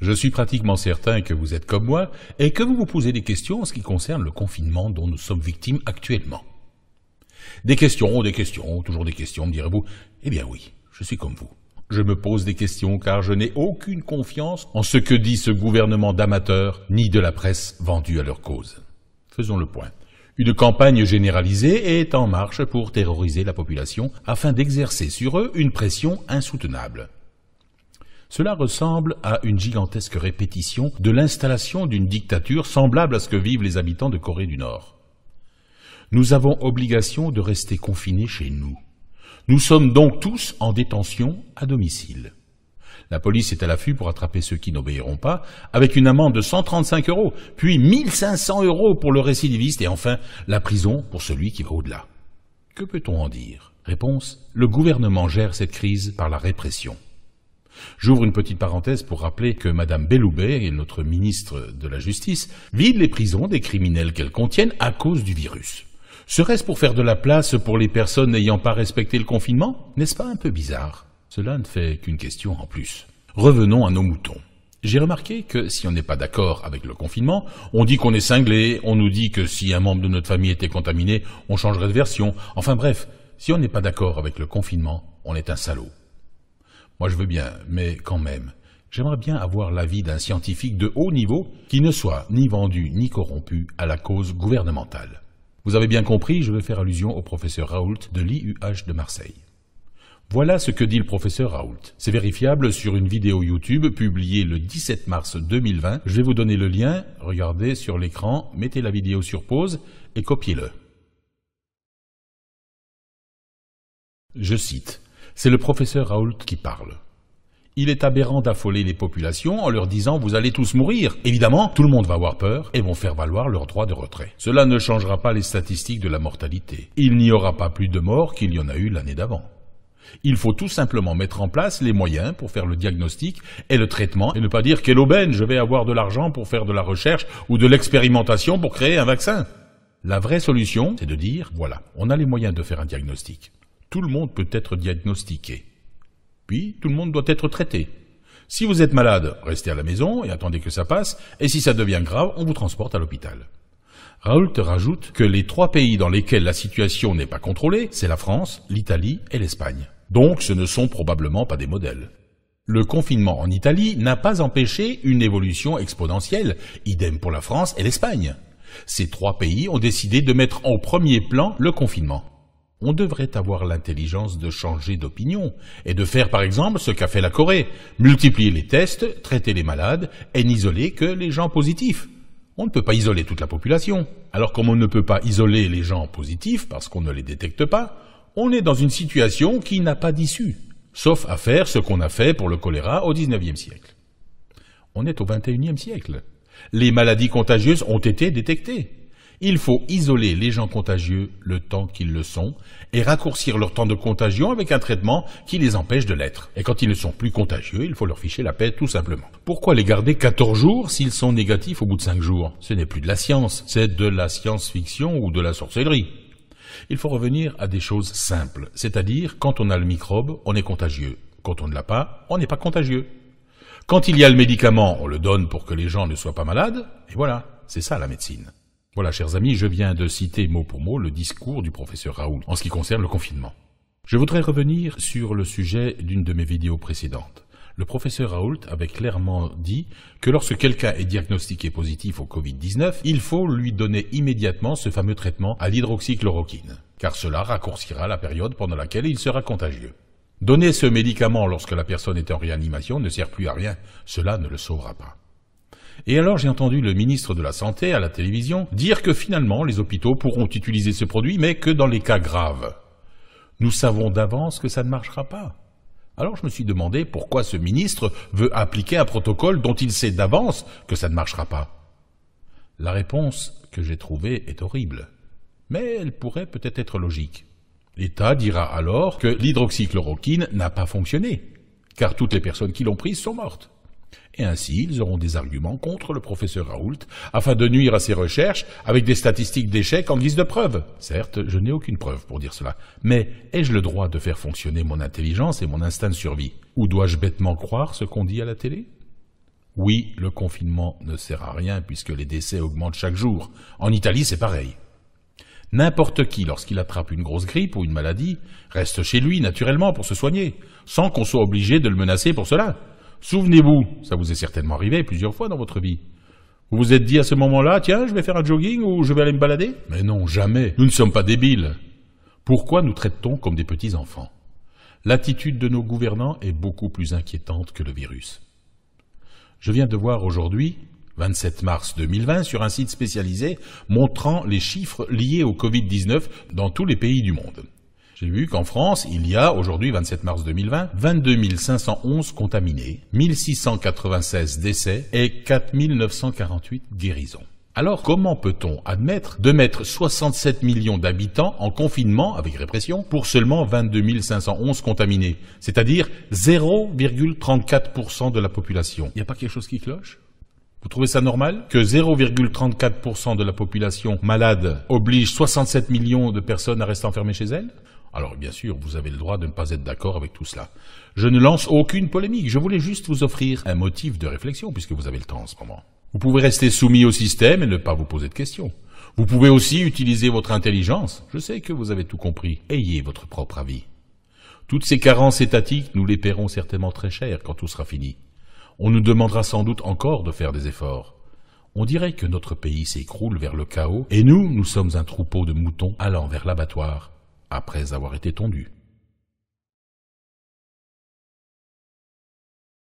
Je suis pratiquement certain que vous êtes comme moi et que vous vous posez des questions en ce qui concerne le confinement dont nous sommes victimes actuellement. Des questions, des questions, toujours des questions, me direz-vous. Eh bien oui, je suis comme vous. Je me pose des questions car je n'ai aucune confiance en ce que dit ce gouvernement d'amateurs ni de la presse vendue à leur cause. Faisons le point. Une campagne généralisée est en marche pour terroriser la population afin d'exercer sur eux une pression insoutenable. Cela ressemble à une gigantesque répétition de l'installation d'une dictature semblable à ce que vivent les habitants de Corée du Nord. Nous avons obligation de rester confinés chez nous. Nous sommes donc tous en détention à domicile. La police est à l'affût pour attraper ceux qui n'obéiront pas, avec une amende de 135 euros, puis 1500 euros pour le récidiviste et enfin la prison pour celui qui va au-delà. Que peut-on en dire Réponse, le gouvernement gère cette crise par la répression. J'ouvre une petite parenthèse pour rappeler que Madame Belloubet, notre ministre de la Justice, vide les prisons des criminels qu'elles contiennent à cause du virus. Serait-ce pour faire de la place pour les personnes n'ayant pas respecté le confinement N'est-ce pas un peu bizarre Cela ne fait qu'une question en plus. Revenons à nos moutons. J'ai remarqué que si on n'est pas d'accord avec le confinement, on dit qu'on est cinglé, on nous dit que si un membre de notre famille était contaminé, on changerait de version. Enfin bref, si on n'est pas d'accord avec le confinement, on est un salaud. Moi je veux bien, mais quand même, j'aimerais bien avoir l'avis d'un scientifique de haut niveau qui ne soit ni vendu ni corrompu à la cause gouvernementale. Vous avez bien compris, je veux faire allusion au professeur Raoult de l'IUH de Marseille. Voilà ce que dit le professeur Raoult. C'est vérifiable sur une vidéo YouTube publiée le 17 mars 2020. Je vais vous donner le lien, regardez sur l'écran, mettez la vidéo sur pause et copiez-le. Je cite c'est le professeur Raoult qui parle. Il est aberrant d'affoler les populations en leur disant vous allez tous mourir. Évidemment, tout le monde va avoir peur et vont faire valoir leur droit de retrait. Cela ne changera pas les statistiques de la mortalité. Il n'y aura pas plus de morts qu'il y en a eu l'année d'avant. Il faut tout simplement mettre en place les moyens pour faire le diagnostic et le traitement et ne pas dire quelle aubaine, je vais avoir de l'argent pour faire de la recherche ou de l'expérimentation pour créer un vaccin. La vraie solution, c'est de dire, voilà, on a les moyens de faire un diagnostic tout le monde peut être diagnostiqué. Puis, tout le monde doit être traité. Si vous êtes malade, restez à la maison et attendez que ça passe, et si ça devient grave, on vous transporte à l'hôpital. Raoult rajoute que les trois pays dans lesquels la situation n'est pas contrôlée, c'est la France, l'Italie et l'Espagne. Donc ce ne sont probablement pas des modèles. Le confinement en Italie n'a pas empêché une évolution exponentielle, idem pour la France et l'Espagne. Ces trois pays ont décidé de mettre en premier plan le confinement on devrait avoir l'intelligence de changer d'opinion et de faire par exemple ce qu'a fait la Corée, multiplier les tests, traiter les malades et n'isoler que les gens positifs. On ne peut pas isoler toute la population. Alors comme on ne peut pas isoler les gens positifs parce qu'on ne les détecte pas, on est dans une situation qui n'a pas d'issue, sauf à faire ce qu'on a fait pour le choléra au XIXe siècle. On est au XXIe siècle. Les maladies contagieuses ont été détectées. Il faut isoler les gens contagieux le temps qu'ils le sont et raccourcir leur temps de contagion avec un traitement qui les empêche de l'être. Et quand ils ne sont plus contagieux, il faut leur ficher la paix tout simplement. Pourquoi les garder 14 jours s'ils sont négatifs au bout de 5 jours Ce n'est plus de la science, c'est de la science-fiction ou de la sorcellerie. Il faut revenir à des choses simples, c'est-à-dire quand on a le microbe, on est contagieux. Quand on ne l'a pas, on n'est pas contagieux. Quand il y a le médicament, on le donne pour que les gens ne soient pas malades, et voilà, c'est ça la médecine. Voilà, chers amis, je viens de citer mot pour mot le discours du professeur Raoult en ce qui concerne le confinement. Je voudrais revenir sur le sujet d'une de mes vidéos précédentes. Le professeur Raoult avait clairement dit que lorsque quelqu'un est diagnostiqué positif au Covid-19, il faut lui donner immédiatement ce fameux traitement à l'hydroxychloroquine, car cela raccourcira la période pendant laquelle il sera contagieux. Donner ce médicament lorsque la personne est en réanimation ne sert plus à rien, cela ne le sauvera pas. Et alors j'ai entendu le ministre de la Santé à la télévision dire que finalement les hôpitaux pourront utiliser ce produit, mais que dans les cas graves. Nous savons d'avance que ça ne marchera pas. Alors je me suis demandé pourquoi ce ministre veut appliquer un protocole dont il sait d'avance que ça ne marchera pas. La réponse que j'ai trouvée est horrible, mais elle pourrait peut-être être logique. L'État dira alors que l'hydroxychloroquine n'a pas fonctionné, car toutes les personnes qui l'ont prise sont mortes. Et ainsi, ils auront des arguments contre le professeur Raoult afin de nuire à ses recherches avec des statistiques d'échecs en guise de preuve. Certes, je n'ai aucune preuve pour dire cela, mais ai-je le droit de faire fonctionner mon intelligence et mon instinct de survie Ou dois-je bêtement croire ce qu'on dit à la télé Oui, le confinement ne sert à rien puisque les décès augmentent chaque jour. En Italie, c'est pareil. N'importe qui, lorsqu'il attrape une grosse grippe ou une maladie, reste chez lui naturellement pour se soigner, sans qu'on soit obligé de le menacer pour cela. Souvenez-vous, ça vous est certainement arrivé plusieurs fois dans votre vie. Vous vous êtes dit à ce moment-là, tiens, je vais faire un jogging ou je vais aller me balader Mais non, jamais. Nous ne sommes pas débiles. Pourquoi nous traitons comme des petits-enfants L'attitude de nos gouvernants est beaucoup plus inquiétante que le virus. Je viens de voir aujourd'hui, 27 mars 2020, sur un site spécialisé montrant les chiffres liés au Covid-19 dans tous les pays du monde. J'ai vu qu'en France, il y a aujourd'hui 27 mars 2020, 22 511 contaminés, 1696 décès et 4948 guérisons. Alors comment peut-on admettre de mettre 67 millions d'habitants en confinement avec répression pour seulement 22 511 contaminés, c'est-à-dire 0,34% de la population Il n'y a pas quelque chose qui cloche vous trouvez ça normal que 0,34% de la population malade oblige 67 millions de personnes à rester enfermées chez elles alors bien sûr, vous avez le droit de ne pas être d'accord avec tout cela. Je ne lance aucune polémique, je voulais juste vous offrir un motif de réflexion, puisque vous avez le temps en ce moment. Vous pouvez rester soumis au système et ne pas vous poser de questions. Vous pouvez aussi utiliser votre intelligence. Je sais que vous avez tout compris. Ayez votre propre avis. Toutes ces carences étatiques, nous les paierons certainement très cher quand tout sera fini. On nous demandera sans doute encore de faire des efforts. On dirait que notre pays s'écroule vers le chaos, et nous, nous sommes un troupeau de moutons allant vers l'abattoir après avoir été tondu.